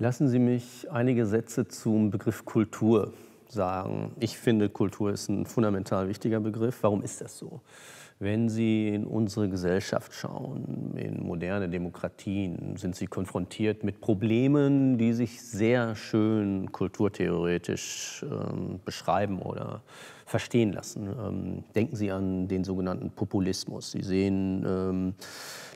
Lassen Sie mich einige Sätze zum Begriff Kultur sagen, ich finde, Kultur ist ein fundamental wichtiger Begriff. Warum ist das so? Wenn Sie in unsere Gesellschaft schauen, in moderne Demokratien, sind Sie konfrontiert mit Problemen, die sich sehr schön kulturtheoretisch ähm, beschreiben oder verstehen lassen. Ähm, denken Sie an den sogenannten Populismus. Sie sehen ähm,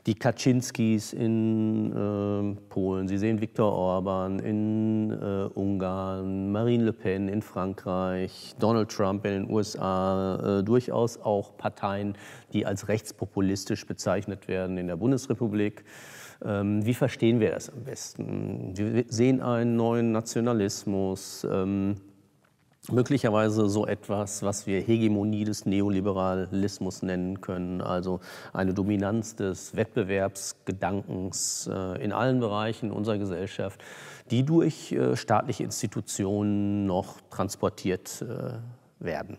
die Kaczynskis in äh, Polen, Sie sehen Viktor Orban in äh, Ungarn, Marine Le Pen in Frankreich. Frankreich, Donald Trump in den USA, äh, durchaus auch Parteien, die als rechtspopulistisch bezeichnet werden in der Bundesrepublik. Ähm, wie verstehen wir das am besten? Wir sehen einen neuen Nationalismus. Ähm, möglicherweise so etwas, was wir Hegemonie des Neoliberalismus nennen können, also eine Dominanz des Wettbewerbsgedankens äh, in allen Bereichen unserer Gesellschaft, die durch äh, staatliche Institutionen noch transportiert äh, werden.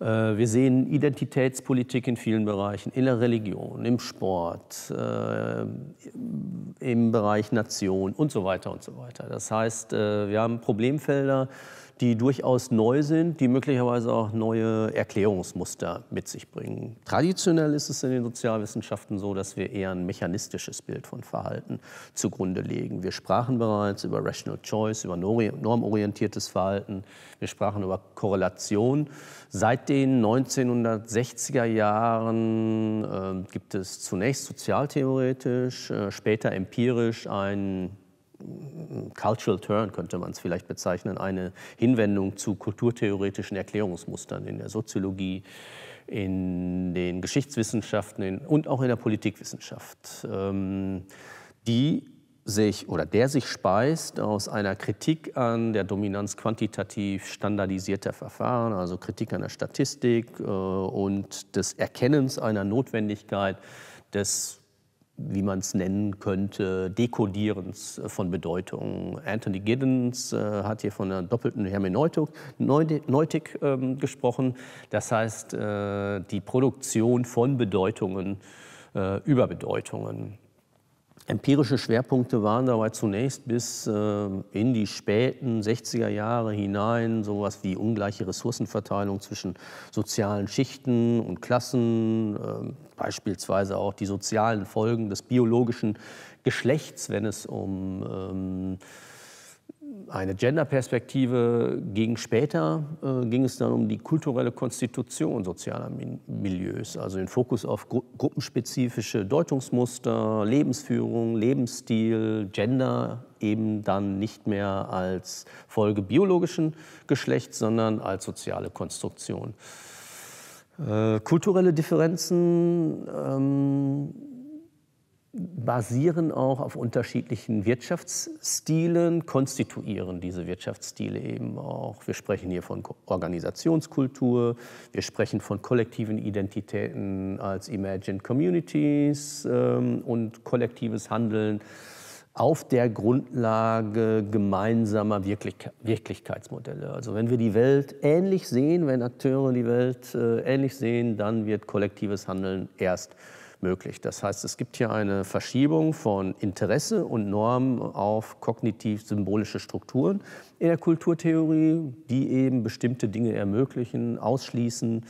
Wir sehen Identitätspolitik in vielen Bereichen, in der Religion, im Sport, im Bereich Nation und so weiter und so weiter. Das heißt, wir haben Problemfelder, die durchaus neu sind, die möglicherweise auch neue Erklärungsmuster mit sich bringen. Traditionell ist es in den Sozialwissenschaften so, dass wir eher ein mechanistisches Bild von Verhalten zugrunde legen. Wir sprachen bereits über Rational Choice, über normorientiertes Verhalten, wir sprachen über Korrelation. Seit den 1960er Jahren äh, gibt es zunächst sozialtheoretisch, äh, später empirisch ein Cultural Turn könnte man es vielleicht bezeichnen, eine Hinwendung zu kulturtheoretischen Erklärungsmustern in der Soziologie, in den Geschichtswissenschaften in, und auch in der Politikwissenschaft, ähm, die sich oder der sich speist aus einer Kritik an der Dominanz quantitativ standardisierter Verfahren, also Kritik an der Statistik äh, und des Erkennens einer Notwendigkeit des wie man es nennen könnte, Dekodierens äh, von Bedeutung. Anthony Giddens äh, hat hier von einer doppelten Hermeneutik Neutik, äh, gesprochen, das heißt äh, die Produktion von Bedeutungen äh, über Bedeutungen. Empirische Schwerpunkte waren dabei zunächst bis äh, in die späten 60er Jahre hinein sowas wie ungleiche Ressourcenverteilung zwischen sozialen Schichten und Klassen, äh, beispielsweise auch die sozialen Folgen des biologischen Geschlechts, wenn es um ähm, eine Genderperspektive ging später, äh, ging es dann um die kulturelle Konstitution sozialer Milieus, also den Fokus auf gru gruppenspezifische Deutungsmuster, Lebensführung, Lebensstil, Gender eben dann nicht mehr als Folge biologischen Geschlechts, sondern als soziale Konstruktion. Äh, kulturelle Differenzen ähm, basieren auch auf unterschiedlichen Wirtschaftsstilen, konstituieren diese Wirtschaftsstile eben auch. Wir sprechen hier von Organisationskultur, wir sprechen von kollektiven Identitäten als Imagined Communities ähm, und kollektives Handeln auf der Grundlage gemeinsamer Wirklichkeit, Wirklichkeitsmodelle. Also wenn wir die Welt ähnlich sehen, wenn Akteure die Welt äh, ähnlich sehen, dann wird kollektives Handeln erst äh, möglich. Das heißt, es gibt hier eine Verschiebung von Interesse und Norm auf kognitiv-symbolische Strukturen in der Kulturtheorie, die eben bestimmte Dinge ermöglichen, ausschließen.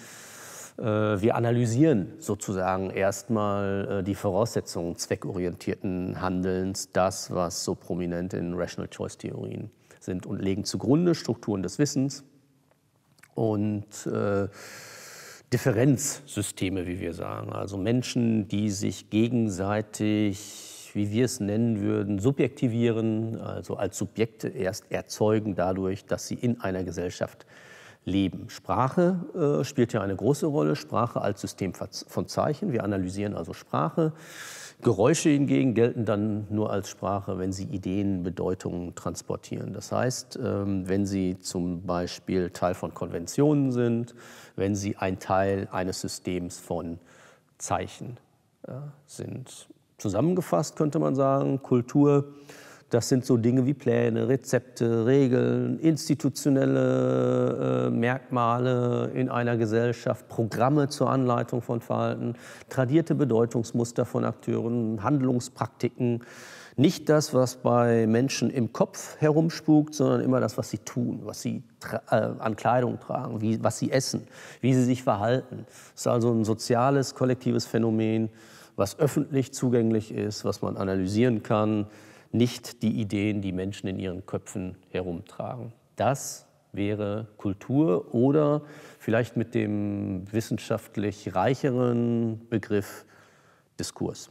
Äh, wir analysieren sozusagen erstmal äh, die Voraussetzungen zweckorientierten Handelns, das, was so prominent in Rational Choice Theorien sind, und legen zugrunde Strukturen des Wissens und äh, Differenzsysteme, wie wir sagen. Also Menschen, die sich gegenseitig, wie wir es nennen würden, subjektivieren, also als Subjekte erst erzeugen dadurch, dass sie in einer Gesellschaft leben. Sprache äh, spielt ja eine große Rolle, Sprache als System von Zeichen. Wir analysieren also Sprache. Geräusche hingegen gelten dann nur als Sprache, wenn sie Ideen, Bedeutungen transportieren. Das heißt, ähm, wenn sie zum Beispiel Teil von Konventionen sind, wenn sie ein Teil eines Systems von Zeichen äh, sind. Zusammengefasst könnte man sagen, Kultur das sind so Dinge wie Pläne, Rezepte, Regeln, institutionelle äh, Merkmale in einer Gesellschaft, Programme zur Anleitung von Verhalten, tradierte Bedeutungsmuster von Akteuren, Handlungspraktiken. Nicht das, was bei Menschen im Kopf herumspukt, sondern immer das, was sie tun, was sie äh, an Kleidung tragen, wie, was sie essen, wie sie sich verhalten. Es ist also ein soziales, kollektives Phänomen, was öffentlich zugänglich ist, was man analysieren kann, nicht die Ideen, die Menschen in ihren Köpfen herumtragen. Das wäre Kultur oder vielleicht mit dem wissenschaftlich reicheren Begriff Diskurs.